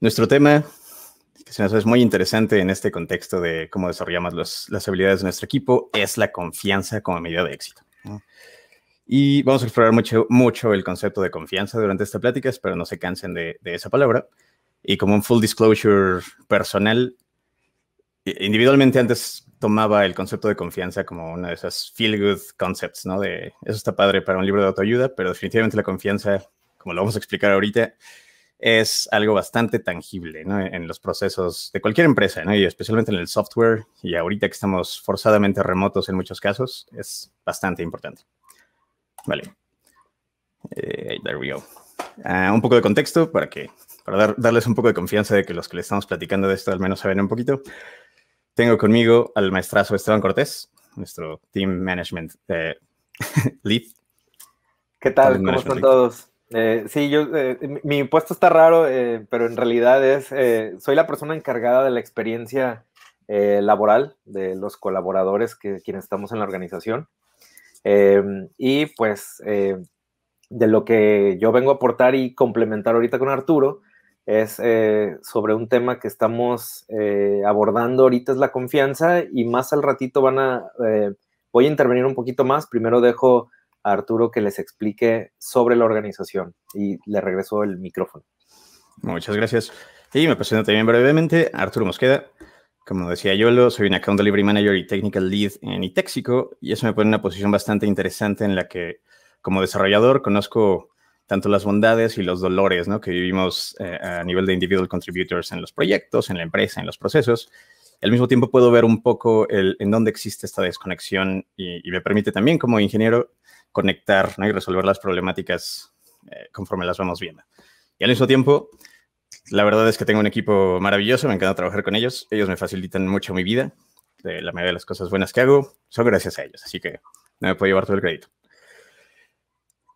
Nuestro tema, que se nos es muy interesante en este contexto de cómo desarrollamos las habilidades de nuestro equipo, es la confianza como medida de éxito. Y vamos a explorar mucho, mucho el concepto de confianza durante esta plática, espero no se cansen de, de esa palabra. Y como un full disclosure personal, individualmente antes tomaba el concepto de confianza como una de esas feel good concepts, ¿no? De eso está padre para un libro de autoayuda, pero definitivamente la confianza, como lo vamos a explicar ahorita, es algo bastante tangible en los procesos de cualquier empresa, y especialmente en el software, y ahorita que estamos forzadamente remotos en muchos casos, es bastante importante. Vale. Eh, there we go. Ah, un poco de contexto para que para darles un poco de confianza de que los que le estamos platicando de esto al menos saben un poquito. Tengo conmigo al maestrazo Esteban Cortés, nuestro Team Management eh, Lead. ¿Qué tal? ¿Cómo están todos? Eh, sí, yo, eh, mi puesto está raro, eh, pero en realidad es, soy la persona encargada de la experiencia laboral de los colaboradores que quienes estamos en la organización. Em, y pues de lo que yo vengo a aportar y complementar ahorita con Arturo es sobre un tema que estamos abordando ahorita es la confianza y más al ratito van a, voy a intervenir un poquito más. Primero dejo Arturo que les explique sobre la organización y le regreso el micrófono. Muchas gracias. Y me presento también brevemente, Arturo Mosqueda. Como decía Yolo, soy un Account Delivery Manager y Technical Lead en Itexico y eso me pone en una posición bastante interesante en la que como desarrollador conozco tanto las bondades y los dolores ¿no? que vivimos eh, a nivel de individual contributors en los proyectos, en la empresa, en los procesos. Al mismo tiempo puedo ver un poco el, en dónde existe esta desconexión y me permite también como ingeniero conectar ¿no? y resolver las problemáticas eh, conforme las vamos viendo. Y al mismo tiempo, la verdad es que tengo un equipo maravilloso, me encanta trabajar con ellos, ellos me facilitan mucho mi vida, de la mayoría de las cosas buenas que hago son gracias a ellos, así que no me puedo llevar todo el crédito.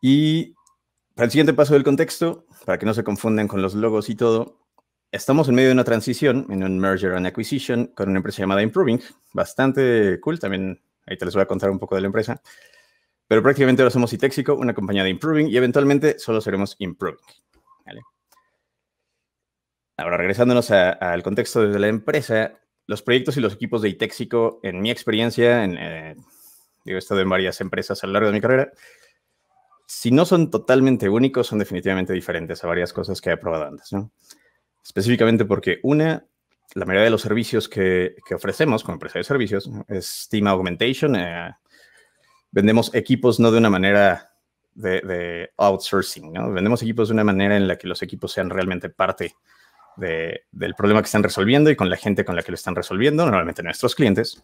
Y para el siguiente paso del contexto, para que no se confundan con los logos y todo, estamos en medio de una transición, en un merger and acquisition con una empresa llamada Improving, bastante cool, también ahí te les voy a contar un poco de la empresa. Pero prácticamente ahora somos Itéxico, una compañía de Improving, y eventualmente solo seremos Improving. Ahora, regresándonos al contexto de la empresa, los proyectos y los equipos de Itéxico, en mi experiencia, en, eh, digo, he estado en varias empresas a lo largo de mi carrera, si no son totalmente únicos, son definitivamente diferentes a varias cosas que he probado antes. Específicamente porque una, la mayoría de los servicios que, ofrecemos como empresa de servicios es Team Augmentation, eh, vendemos equipos no de una manera de, outsourcing, ¿no? Vendemos equipos de una manera en la que los equipos sean realmente parte del problema que están resolviendo y con la gente con la que lo están resolviendo, normalmente nuestros clientes.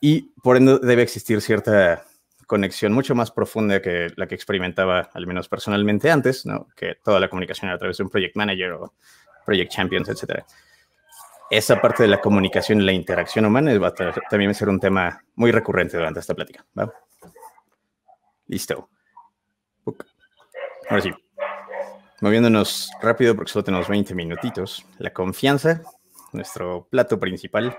Y por ende debe existir cierta conexión mucho más profunda que la que experimentaba, al menos personalmente antes, ¿no? Que toda la comunicación era a través de un project manager o project champions, etcétera esa parte de la comunicación y la interacción humana va también va a ser un tema muy recurrente durante esta plática. Listo. Ahora sí. Moviéndonos rápido porque solo tenemos 20 minutitos. La confianza, nuestro plato principal.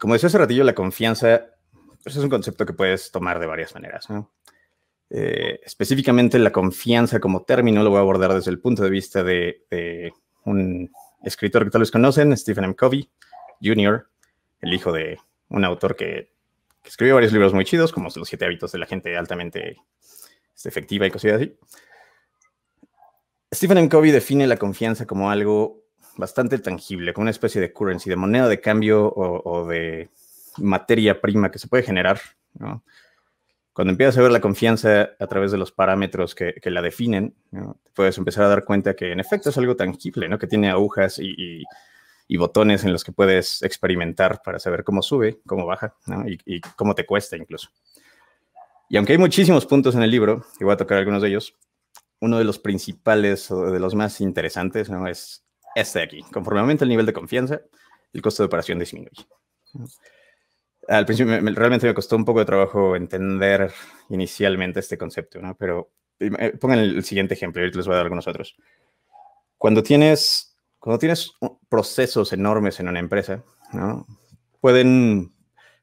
Como decía hace ratillo, la confianza pues, es un concepto que puedes tomar de varias maneras. Eh, específicamente la confianza como término lo voy a abordar desde el punto de vista de un escritor que tal vez conocen, Stephen M. Covey Jr., el hijo de un autor que, escribió varios libros muy chidos, como Los siete hábitos de la gente altamente este, efectiva y cosas así. Stephen M. Covey define la confianza como algo bastante tangible, como una especie de currency, de moneda de cambio o, o de materia prima que se puede generar, ¿no? Cuando empiezas a ver la confianza a través de los parámetros que, que la definen, puedes empezar a dar cuenta que en efecto es algo tangible, ¿no? que tiene agujas y, y, botones en los que puedes experimentar para saber cómo sube, cómo baja ¿no? y, y cómo te cuesta incluso. Y aunque hay muchísimos puntos en el libro, y voy a tocar algunos de ellos, uno de los principales o de los más interesantes ¿no? es este de aquí. Conformemente aumenta el nivel de confianza, el costo de operación disminuye al principio realmente me costó un poco de trabajo entender inicialmente este concepto, ¿no? Pero pongan el siguiente ejemplo, ahorita les voy a dar algunos otros. Cuando tienes, cuando tienes procesos enormes en una empresa, ¿no? Pueden,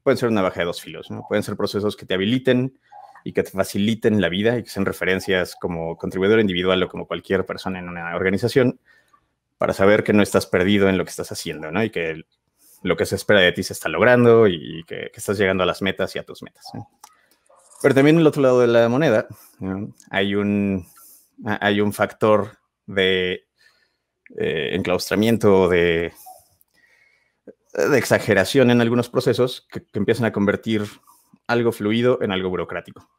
pueden ser una baja de dos filos, ¿no? Pueden ser procesos que te habiliten y que te faciliten la vida y que sean referencias como contribuidor individual o como cualquier persona en una organización para saber que no estás perdido en lo que estás haciendo, ¿no? Y que lo que se espera de ti se está logrando y que, estás llegando a las metas y a tus metas. Pero también el otro lado de la moneda, hay, un, hay un factor de eh, enclaustramiento, de, de exageración en algunos procesos que, empiezan a convertir algo fluido en algo burocrático.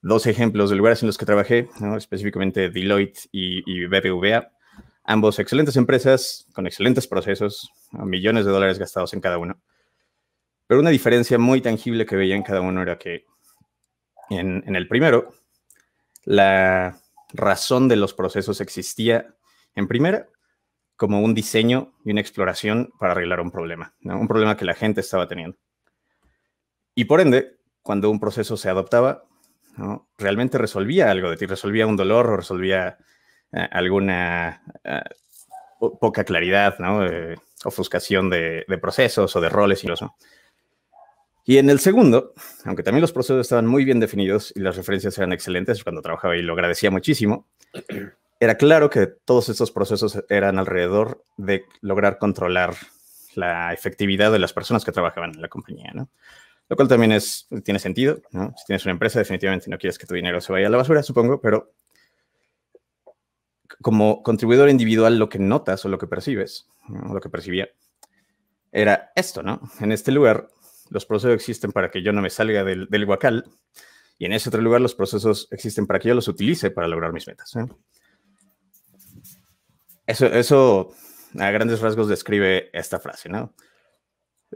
Dos ejemplos de lugares en los que trabajé, específicamente Deloitte y, y BBVA, ambos excelentes empresas con excelentes procesos, millones de dólares gastados en cada uno. Pero una diferencia muy tangible que veía en cada uno era que en, el primero, la razón de los procesos existía, en primera, como un diseño y una exploración para arreglar un problema, un problema que la gente estaba teniendo. Y por ende, cuando un proceso se adoptaba, realmente resolvía algo de ti, resolvía un dolor o resolvía eh, alguna eh, poca claridad, ¿no? Eh, ofuscación de, procesos o de roles y los Y en el segundo, aunque también los procesos estaban muy bien definidos y las referencias eran excelentes, cuando trabajaba y lo agradecía muchísimo, era claro que todos estos procesos eran alrededor de lograr controlar la efectividad de las personas que trabajaban en la compañía, ¿no? Lo cual también es, tiene sentido, ¿no? Si tienes una empresa, definitivamente no quieres que tu dinero se vaya a la basura, supongo, pero como contribuidor individual lo que notas o lo que percibes, lo que percibía, era esto, ¿no? En este lugar los procesos existen para que yo no me salga del, guacal y en ese otro lugar los procesos existen para que yo los utilice para lograr mis metas. ¿eh? Eso, a grandes rasgos describe esta frase, ¿no?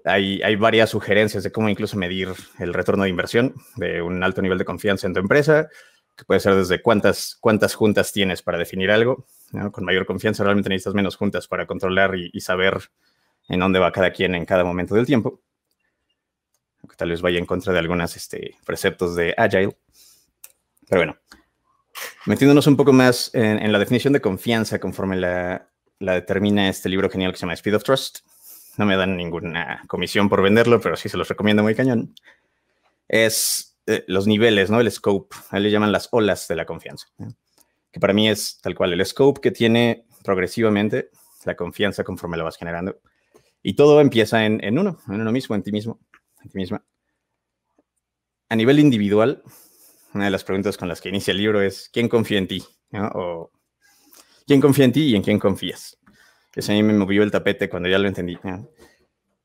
Hay, hay, varias sugerencias de cómo incluso medir el retorno de inversión de un alto nivel de confianza en tu empresa, que puede ser desde cuántas, cuántas juntas tienes para definir algo. Con mayor confianza realmente necesitas menos juntas para controlar y, saber en dónde va cada quien en cada momento del tiempo. Aunque tal vez vaya en contra de algunos este, preceptos de Agile. Pero bueno, metiéndonos un poco más en, en la definición de confianza conforme la, la, determina este libro genial que se llama Speed of Trust. No me dan ninguna comisión por venderlo, pero sí se los recomiendo muy cañón. Es eh, los niveles, ¿no? El scope, le llaman las olas de la confianza, que para mí es tal cual el scope que tiene progresivamente la confianza conforme la vas generando. Y todo empieza en, uno, en uno mismo, en ti mismo, en ti misma. A nivel individual, una de las preguntas con las que inicia el libro es, ¿quién confía en ti? O, ¿Quién confía en ti y en quién confías? Ese a mí me movió el tapete cuando ya lo entendí.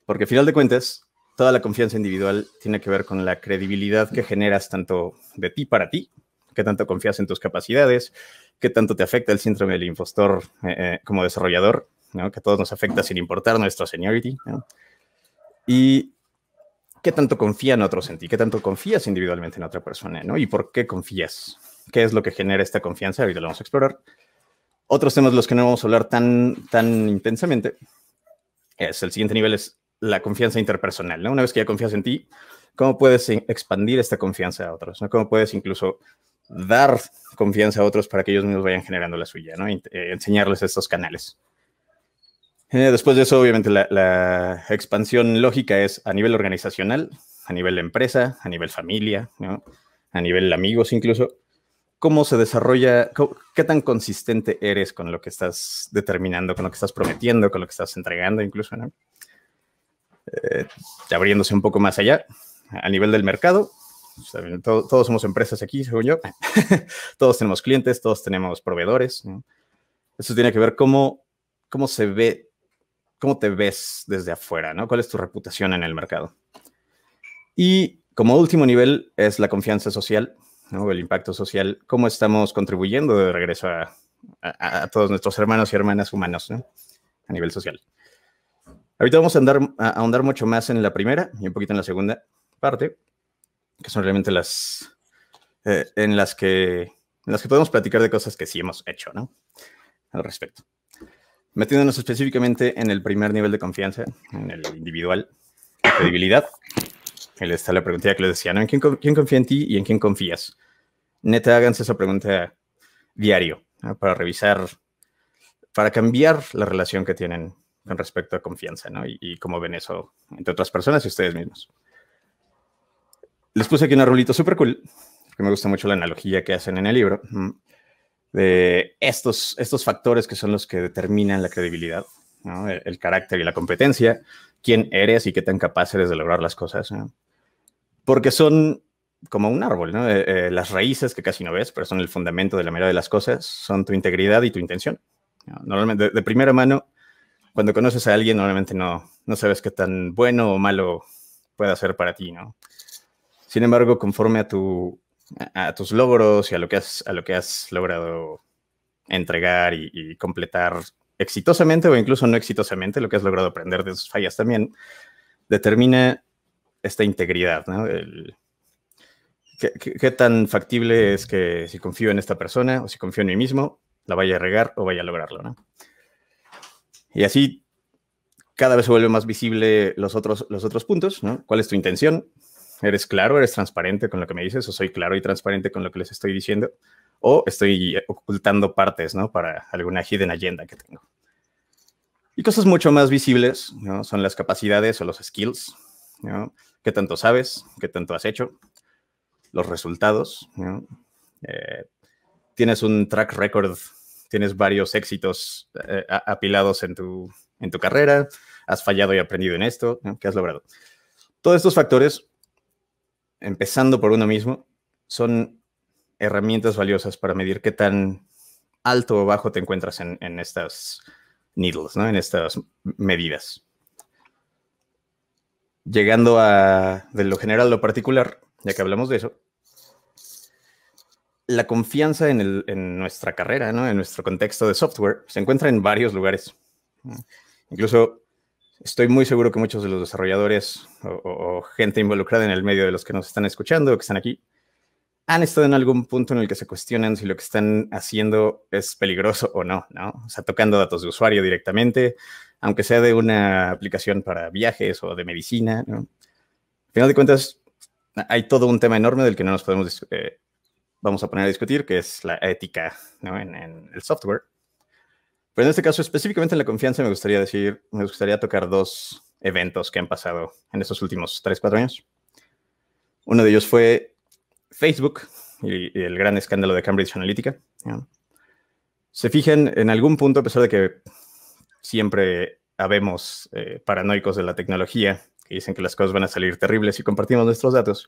Porque al final de cuentas, toda la confianza individual tiene que ver con la credibilidad que generas tanto de ti para ti, qué tanto confías en tus capacidades, qué tanto te afecta el síndrome del impostor eh, eh, como desarrollador, que a todos nos afecta sin importar nuestra seniority, y qué tanto confían otros en ti, qué tanto confías individualmente en otra persona, ¿no? y por qué confías, qué es lo que genera esta confianza, ahorita lo vamos a explorar. Otros temas de los que no vamos a hablar tan, tan intensamente es el siguiente nivel es la confianza interpersonal, ¿no? Una vez que ya confías en ti, ¿cómo puedes expandir esta confianza a otros? ¿no? ¿Cómo puedes incluso dar confianza a otros para que ellos mismos vayan generando la suya, ¿no? Eh, enseñarles estos canales. Eh, después de eso, obviamente, la, expansión lógica es a nivel organizacional, a nivel empresa, a nivel familia, ¿no? a nivel amigos incluso. ¿Cómo se desarrolla? ¿Qué tan consistente eres con lo que estás determinando, con lo que estás prometiendo, con lo que estás entregando incluso? ¿no? Eh, abriéndose un poco más allá a nivel del mercado. todos somos empresas aquí, según yo. todos tenemos clientes, todos tenemos proveedores. Eso tiene que ver cómo, cómo se ve, cómo te ves desde afuera, ¿Cuál es tu reputación en el mercado? Y como último nivel es la confianza social, el impacto social, cómo estamos contribuyendo de regreso a, todos nuestros hermanos y hermanas humanos a nivel social. Ahorita vamos a, andar, a ahondar mucho más en la primera y un poquito en la segunda parte, que son realmente las eh, en las que en las que podemos platicar de cosas que sí hemos hecho, ¿no? Al respecto. Metiéndonos específicamente en el primer nivel de confianza, en el individual, credibilidad. Él está la pregunta que les decía, ¿En quién, quién, confía en ti y en quién confías? Neta, háganse esa pregunta diario para revisar, para cambiar la relación que tienen con respecto a confianza, ¿no? Y, y cómo ven eso entre otras personas y ustedes mismos. Les puse aquí un rulita súper cool, que me gusta mucho la analogía que hacen en el libro, mm, de estos, estos factores que son los que determinan la credibilidad, el, carácter y la competencia, quién eres y qué tan capaz eres de lograr las cosas, porque son como un árbol, eh, eh, las raíces que casi no ves, pero son el fundamento de la mayoría de las cosas, son tu integridad y tu intención. Normalmente, de primera mano, cuando conoces a alguien normalmente no, no sabes qué tan bueno o malo pueda ser para ti, ¿no? Sin embargo, conforme a, a, tus logros y a lo que has, a lo que has logrado entregar y, completar exitosamente o incluso no exitosamente, lo que has logrado aprender de tus fallas también, determina esta integridad, ¿no? ¿qué, qué, tan factible es que si confío en esta persona o si confío en mí mismo, la vaya a regar o vaya a lograrlo, ¿no? Y así cada vez se vuelve más visible los otros, los otros puntos, ¿no? ¿Cuál es tu intención? ¿Eres claro? ¿Eres transparente con lo que me dices? ¿O soy claro y transparente con lo que les estoy diciendo? ¿O estoy ocultando partes, ¿no? Para alguna hidden agenda que tengo. Y cosas mucho más visibles, ¿no? Son las capacidades o los skills, ¿no? ¿Qué tanto sabes? ¿Qué tanto has hecho? Los resultados, eh, tienes un track record tienes varios éxitos eh, apilados en tu, en tu carrera, has fallado y aprendido en esto, ¿qué has logrado? Todos estos factores, empezando por uno mismo, son herramientas valiosas para medir qué tan alto o bajo te encuentras en, en estas needles, ¿no? en estas medidas. Llegando a de lo general a lo particular, ya que hablamos de eso, la confianza en, nuestra carrera, en nuestro contexto de software, se encuentra en varios lugares. Incluso estoy muy seguro que muchos de los desarrolladores o, gente involucrada en el medio de los que nos están escuchando o que están aquí, han estado en algún punto en el que se cuestionan si lo que están haciendo es peligroso o no, ¿no? O sea, tocando datos de usuario directamente, aunque sea de una aplicación para viajes o de medicina, final de cuentas, hay todo un tema enorme del que no nos podemos eh, vamos a poner a discutir, que es la ética en, el software. Pero en este caso, específicamente en la confianza, me gustaría decir, me gustaría tocar dos eventos que han pasado en estos últimos 3, 4 años. Uno de ellos fue Facebook y, el gran escándalo de Cambridge Analytica. Se fijen en algún punto, a pesar de que siempre habemos eh, paranoicos de la tecnología, que dicen que las cosas van a salir terribles si compartimos nuestros datos,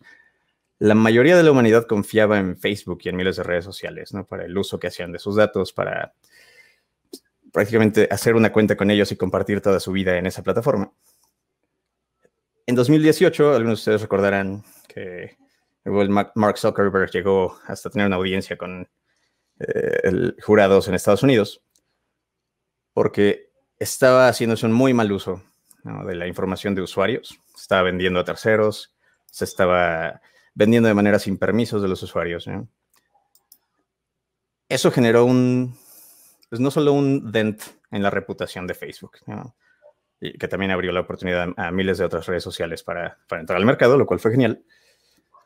la mayoría de la humanidad confiaba en Facebook y en miles de redes sociales, ¿no? Para el uso que hacían de sus datos, para prácticamente hacer una cuenta con ellos y compartir toda su vida en esa plataforma. En 2018, algunos de ustedes recordarán que Mark Zuckerberg llegó hasta tener una audiencia con eh, jurados en Estados Unidos, porque estaba haciéndose un muy mal uso de la información de usuarios, estaba vendiendo a terceros, se estaba vendiendo de manera sin permisos de los usuarios. ¿eh? Eso generó un, pues, no solo un dent en la reputación de Facebook, que también abrió la oportunidad a miles de otras redes sociales para, entrar al mercado, lo cual fue genial,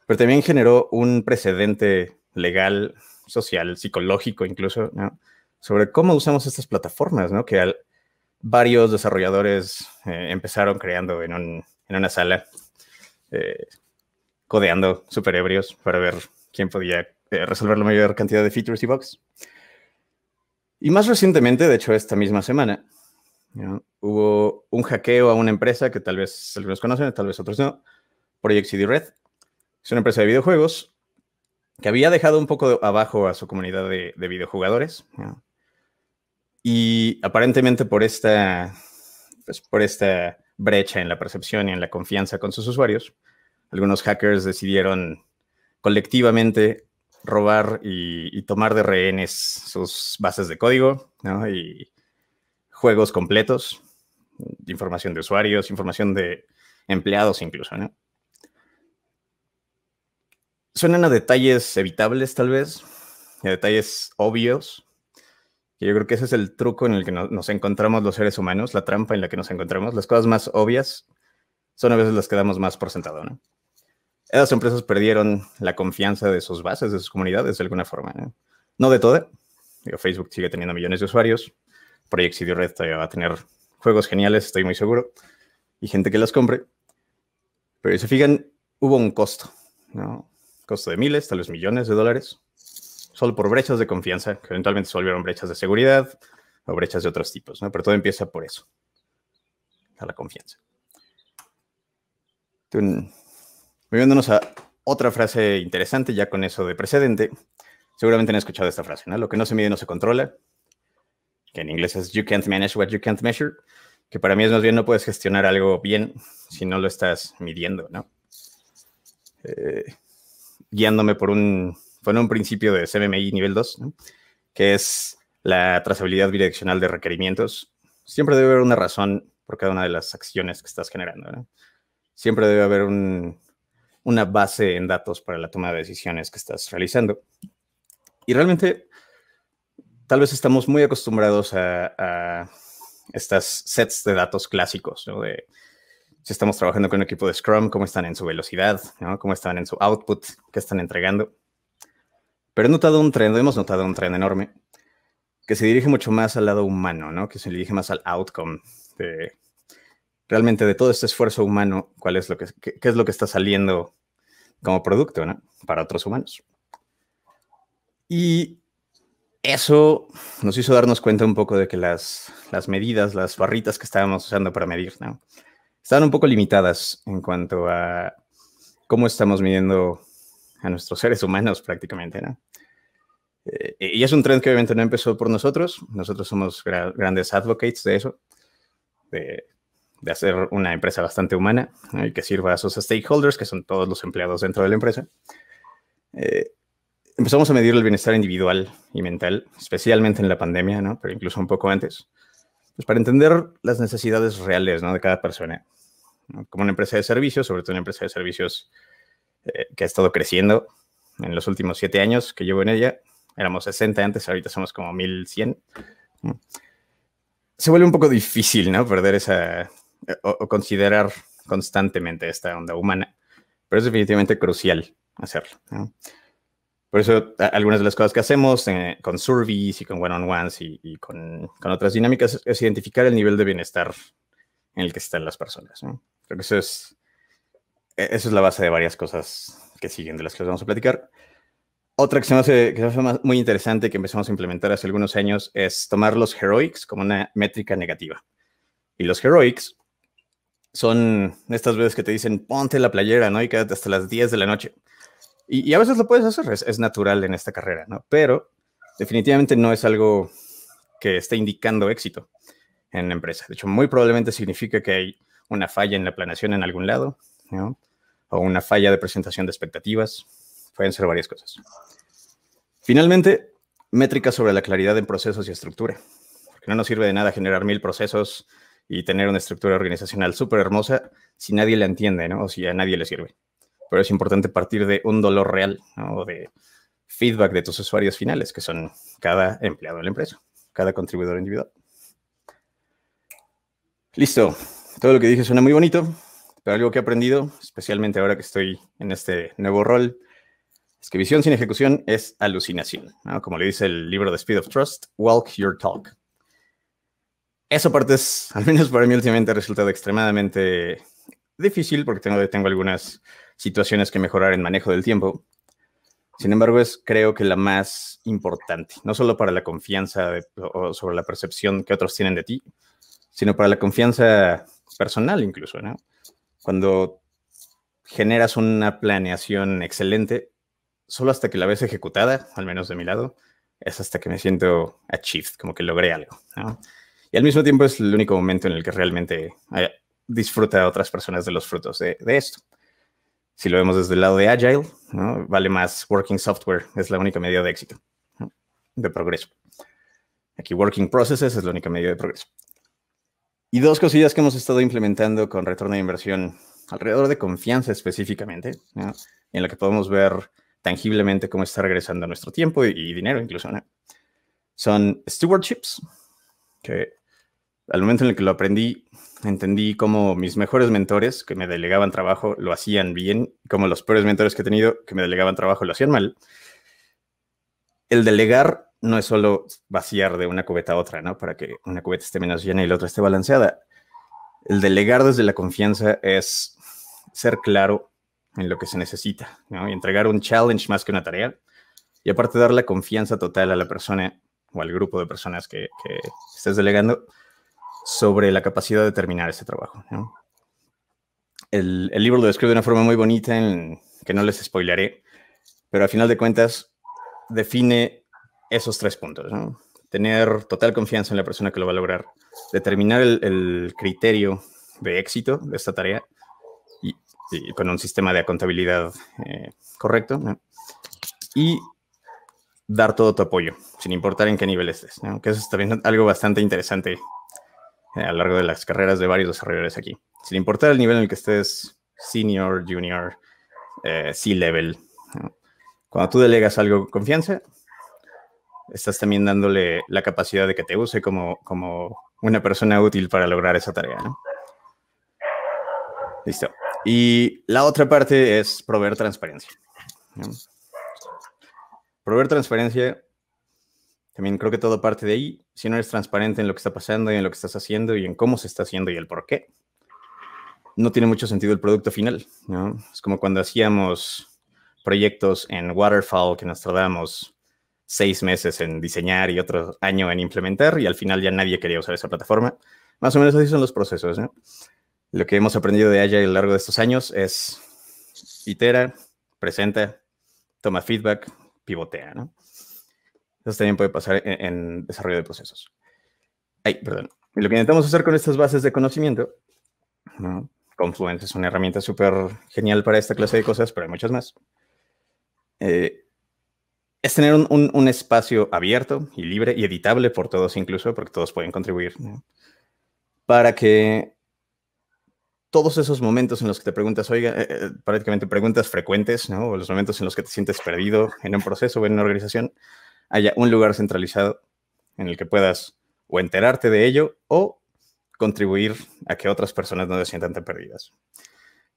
pero también generó un precedente legal, social, psicológico incluso, sobre cómo usamos estas plataformas, que varios desarrolladores eh, empezaron creando en, una sala. Eh, codeando super para ver quién podía eh, resolver la mayor cantidad de features y bugs. Y más recientemente, de hecho, esta misma semana, hubo un hackeo a una empresa que tal vez algunos conocen, tal vez otros no, Project city Red. Es una empresa de videojuegos que había dejado un poco abajo a su comunidad de, videojugadores. Y aparentemente por esta, pues, por esta brecha en la percepción y en la confianza con sus usuarios, algunos hackers decidieron colectivamente robar y, tomar de rehenes sus bases de código y juegos completos, información de usuarios, información de empleados incluso. ¿no? Suenan a detalles evitables tal vez, a detalles obvios, que yo creo que ese es el truco en el que nos encontramos los seres humanos, la trampa en la que nos encontramos. Las cosas más obvias son a veces las que damos más por sentado, ¿no? Esas empresas perdieron la confianza de sus bases, de sus comunidades, de alguna forma. ¿eh? No de todo. ¿eh? Facebook sigue teniendo millones de usuarios. Project CD Red todavía va a tener juegos geniales, estoy muy seguro. Y gente que las compre. Pero si se fijan, hubo un costo, ¿no? Costo de miles, tal vez millones de dólares. Solo por brechas de confianza, que eventualmente se volvieron brechas de seguridad o brechas de otros tipos, Pero todo empieza por eso. A la confianza. Moviéndonos a otra frase interesante, ya con eso de precedente. Seguramente han escuchado esta frase, ¿no? Lo que no se mide no se controla, que en inglés es you can't manage what you can't measure, que para mí es más bien no puedes gestionar algo bien si no lo estás midiendo, ¿no? Eh, guiándome por un, un principio de CMMI nivel 2, que es la trazabilidad bidireccional de requerimientos. Siempre debe haber una razón por cada una de las acciones que estás generando, ¿no? Siempre debe haber un, una base en datos para la toma de decisiones que estás realizando. Y realmente, tal vez estamos muy acostumbrados a, a estas sets de datos clásicos, ¿no? De, si estamos trabajando con un equipo de Scrum, cómo están en su velocidad, ¿no? cómo están en su output, qué están entregando. Pero he notado un tren hemos notado un trend enorme que se dirige mucho más al lado humano, ¿no? Que se dirige más al outcome de realmente de todo este esfuerzo humano, cuál es lo que, qué, es lo que está saliendo como producto para otros humanos. Y eso nos hizo darnos cuenta un poco de que las, medidas, las barritas que estábamos usando para medir, estaban un poco limitadas en cuanto a cómo estamos midiendo a nuestros seres humanos prácticamente. ¿no? Eh, y es un trend que obviamente no empezó por nosotros, nosotros somos grandes advocates de eso, de de hacer una empresa bastante humana y eh, que sirva a sus stakeholders, que son todos los empleados dentro de la empresa. Eh, empezamos a medir el bienestar individual y mental, especialmente en la pandemia, ¿no? pero incluso un poco antes, pues para entender las necesidades reales ¿no? de cada persona. Como una empresa de servicios, sobre todo una empresa de servicios eh, que ha estado creciendo en los últimos siete años que llevo en ella, éramos 60 antes, ahorita somos como 1100. Se vuelve un poco difícil, ¿no? Perder esa eh, o, considerar constantemente esta onda humana, pero es definitivamente crucial hacerlo. Por eso algunas de las cosas que hacemos eh, con surveys y con one-on-ones y, con, otras dinámicas es identificar el nivel de bienestar en el que están las personas. Creo que eso es, e, eso es la base de varias cosas que siguen de las que les vamos a platicar. Otra que se que se me hace muy interesante que empezamos a implementar hace algunos años es tomar los heroics como una métrica negativa. Y los heroics son estas veces que te dicen, ponte la playera, ¿no? Y quédate hasta las 10 de la noche. Y, a veces lo puedes hacer, es, natural en esta carrera, Pero definitivamente no es algo que esté indicando éxito en la empresa. De hecho, muy probablemente significa que hay una falla en la planeación en algún lado, O una falla de presentación de expectativas. Pueden ser varias cosas. Finalmente, métricas sobre la claridad en procesos y estructura. Porque no nos sirve de nada generar mil procesos, y tener una estructura organizacional súper hermosa si nadie la entiende, ¿no? O si a nadie le sirve. Pero es importante partir de un dolor real, O de feedback de tus usuarios finales, que son cada empleado de la empresa, cada contribuidor individual. Listo. Todo lo que dije suena muy bonito, pero algo que he aprendido, especialmente ahora que estoy en este nuevo rol, es que visión sin ejecución es alucinación. Como le dice el libro de Speed of Trust, walk your talk. Esa parte es, al menos para mí últimamente, ha resultado extremadamente difícil porque tengo, algunas situaciones que mejorar en manejo del tiempo. Sin embargo, es creo que la más importante, no solo para la confianza sobre la percepción que otros tienen de ti, sino para la confianza personal incluso, ¿no? Cuando generas una planeación excelente, solo hasta que la ves ejecutada, al menos de mi lado, es hasta que me siento achieved, como que logré algo, ¿no? Y al mismo tiempo es el único momento en el que realmente disfruta a otras personas de los frutos de, esto. Si lo vemos desde el lado de Agile, vale más Working Software, es la única medida de éxito, de progreso. Aquí Working Processes es la única medida de progreso. Y dos cosillas que hemos estado implementando con retorno de inversión alrededor de confianza específicamente, en la que podemos ver tangiblemente cómo está regresando nuestro tiempo y, y dinero incluso. Son stewardships, que al momento en el que lo aprendí, entendí cómo mis mejores mentores que me delegaban trabajo lo hacían bien, y cómo los peores mentores que he tenido que me delegaban trabajo lo hacían mal. El delegar no es solo vaciar de una cubeta a otra, ¿no? Para que una cubeta esté menos llena y la otra esté balanceada. El delegar desde la confianza es ser claro en lo que se necesita, ¿no? Y entregar un challenge más que una tarea. Y aparte dar la confianza total a la persona o al grupo de personas que, que estés delegando sobre la capacidad de terminar ese trabajo. El, libro lo describe de una forma muy bonita, en, que no les spoileré, pero al final de cuentas define esos tres puntos. Tener total confianza en la persona que lo va a lograr, determinar el, criterio de éxito de esta tarea y, con un sistema de contabilidad eh, correcto y dar todo tu apoyo, sin importar en qué nivel estés, que eso es también algo bastante interesante a lo largo de las carreras de varios desarrolladores aquí. Sin importar el nivel en el que estés, senior, junior, eh, C-level. Cuando tú delegas algo confianza, estás también dándole la capacidad de que te use como, una persona útil para lograr esa tarea. Listo. Y la otra parte es proveer transparencia. Proveer transparencia también creo que todo parte de ahí. Si no eres transparente en lo que está pasando y en lo que estás haciendo y en cómo se está haciendo y el por qué, no tiene mucho sentido el producto final. ¿no? Es como cuando hacíamos proyectos en Waterfall que nos tardamos seis meses en diseñar y otro año en implementar y al final ya nadie quería usar esa plataforma. Más o menos así son los procesos. Lo que hemos aprendido de Agile a lo largo de estos años es itera, presenta, toma feedback, pivotea. ¿no? Eso también puede pasar en, desarrollo de procesos. Ay, perdón. Y lo que intentamos hacer con estas bases de conocimiento, ¿no? Confluence es una herramienta súper genial para esta clase de cosas, pero hay muchas más. Eh, es tener un, espacio abierto y libre y editable por todos incluso, porque todos pueden contribuir, para que todos esos momentos en los que te preguntas, oiga, eh, eh, prácticamente preguntas frecuentes, o los momentos en los que te sientes perdido en un proceso o en una organización, haya un lugar centralizado en el que puedas o enterarte de ello o contribuir a que otras personas no se sientan tan perdidas.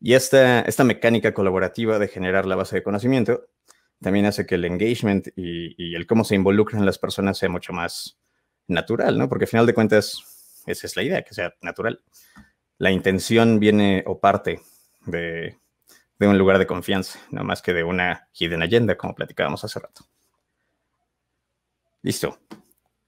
Y esta, esta mecánica colaborativa de generar la base de conocimiento también hace que el engagement y, el cómo se involucran las personas sea mucho más natural, ¿no? Porque al final de cuentas, esa es la idea, que sea natural. La intención viene o parte de, de un lugar de confianza, no más que de una hidden agenda, como platicábamos hace rato. Listo.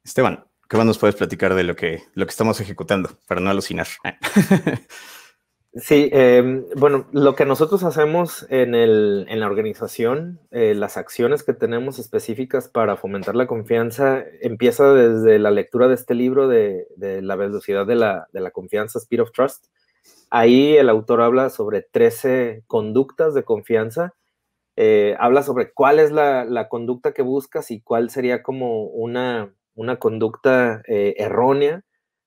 Esteban, ¿qué más nos puedes platicar de lo que, lo que estamos ejecutando para no alucinar? sí, em, bueno, lo que nosotros hacemos en, la organización, eh, las acciones que tenemos específicas para fomentar la confianza, empieza desde la lectura de este libro de, la velocidad de la, de la confianza, Speed of Trust. Ahí el autor habla sobre 13 conductas de confianza eh, habla sobre cuál es la, conducta que buscas y cuál sería como una, una conducta eh, errónea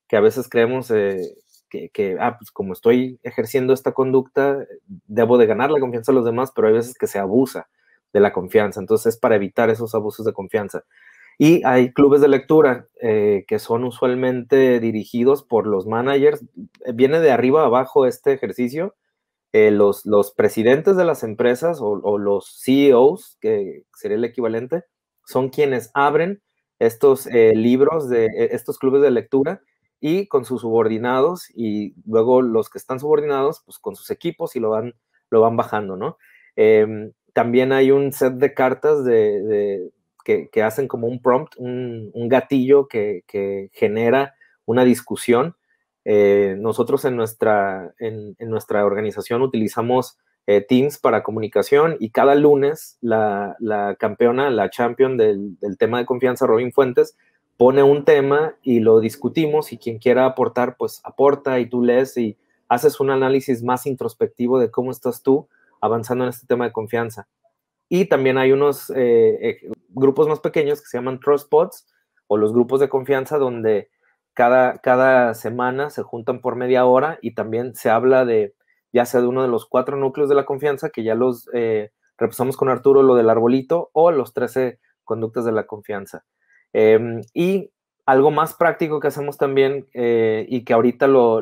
que a veces creemos eh, que, que, ah, pues como estoy ejerciendo esta conducta, debo de ganar la confianza de los demás, pero hay veces que se abusa de la confianza. Entonces, es para evitar esos abusos de confianza. Y hay clubes de lectura que son usualmente dirigidos por los managers. Viene de arriba a abajo este ejercicio, eh, los, presidentes de las empresas o, los CEOs, que sería el equivalente, son quienes abren estos eh, libros de eh, estos clubes de lectura y con sus subordinados y luego los que están subordinados, pues con sus equipos y lo van, lo van bajando, ¿no? Em, también hay un set de cartas de, que, hacen como un prompt, un, gatillo que, que genera una discusión eh, nosotros en nuestra, en, nuestra organización utilizamos eh, Teams para comunicación y cada lunes la, campeona, la champion del, tema de confianza, Robin Fuentes, pone un tema y lo discutimos y quien quiera aportar, pues aporta y tú lees y haces un análisis más introspectivo de cómo estás tú avanzando en este tema de confianza. Y también hay unos eh, grupos más pequeños que se llaman Trust Pods o los grupos de confianza donde cada, semana se juntan por media hora y también se habla de, ya sea de uno de los cuatro núcleos de la confianza, que ya los eh, repasamos con Arturo, lo del arbolito, o los 13 conductas de la confianza. Em, y algo más práctico que hacemos también eh, y que ahorita lo,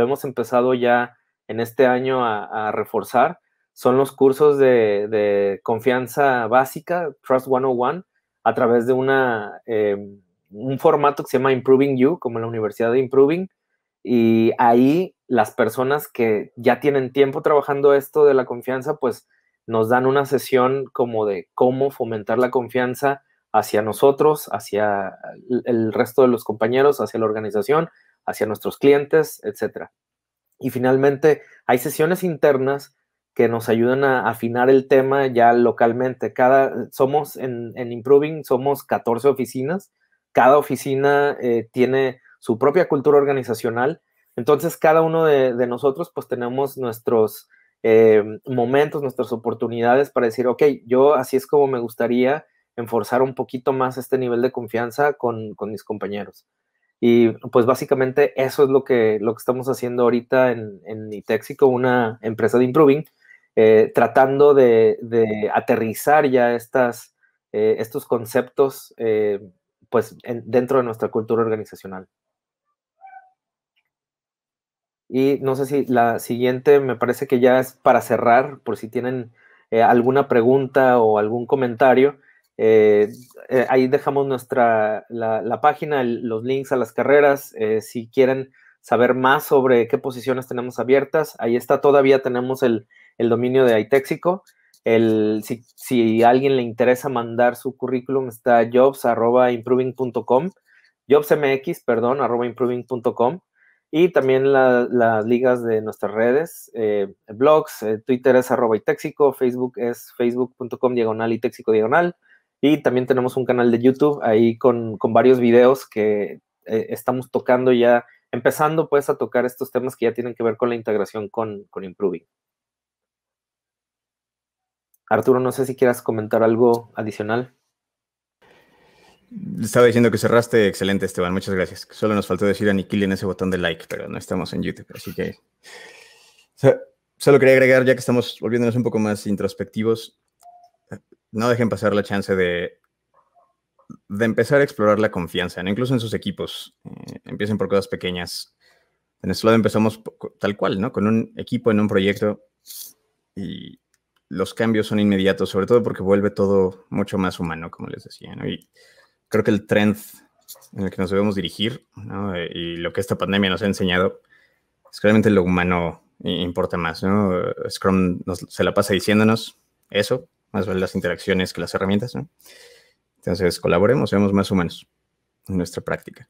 hemos empezado ya en este año a, reforzar son los cursos de, confianza básica, Trust 101, a través de una em, un formato que se llama Improving You, como la Universidad de Improving, y ahí las personas que ya tienen tiempo trabajando esto de la confianza, pues nos dan una sesión como de cómo fomentar la confianza hacia nosotros, hacia el resto de los compañeros, hacia la organización, hacia nuestros clientes, etc. Y finalmente, hay sesiones internas que nos ayudan a afinar el tema ya localmente. Cada, somos en, en Improving, somos 14 oficinas, cada oficina eh, tiene su propia cultura organizacional, entonces cada uno de, nosotros pues tenemos nuestros eh, momentos, nuestras oportunidades para decir, ok, yo así es como me gustaría enforzar un poquito más este nivel de confianza con, con mis compañeros. Y pues básicamente eso es lo que, lo que estamos haciendo ahorita en, en Itexico, una empresa de Improving, eh, tratando de, aterrizar ya estas, estos conceptos pues dentro de nuestra cultura organizacional. Y no sé si la siguiente me parece que ya es para cerrar, por si tienen eh, alguna pregunta o algún comentario. Eh, eh, ahí dejamos nuestra la, página, los links a las carreras. si quieren saber más sobre qué posiciones tenemos abiertas, ahí está. Todavía tenemos el, el dominio de Aitexico si, alguien le interesa mandar su currículum, está jobs.improving.com, jobsmx, perdón, improving.com. Y también las ligas de nuestras redes, eh, blogs, eh, Twitter es arroba Facebook es facebook.com diagonal y itexico diagonal. Y también tenemos un canal de YouTube ahí con, varios videos que eh, estamos tocando ya, empezando pues a tocar estos temas que ya tienen que ver con la integración con Improving. Arturo, no sé si quieras comentar algo adicional. Estaba diciendo que cerraste. Excelente, Esteban. Muchas gracias. Solo nos faltó decir aniquil en ese botón de like, pero no estamos en YouTube. Así que solo quería agregar, ya que estamos volviéndonos un poco más introspectivos, no dejen pasar la chance de, de empezar a explorar la confianza, incluso en sus equipos. Eh, empiecen por cosas pequeñas. En nuestro lado empezamos tal cual, ¿no? Con un equipo en un proyecto y los cambios son inmediatos, sobre todo porque vuelve todo mucho más humano, como les decía. Y creo que el trend en el que nos debemos dirigir y lo que esta pandemia nos ha enseñado es claramente lo humano importa más. Scrum se la pasa diciéndonos eso, más vale las interacciones que las herramientas. Entonces, colaboremos, seamos más humanos en nuestra práctica.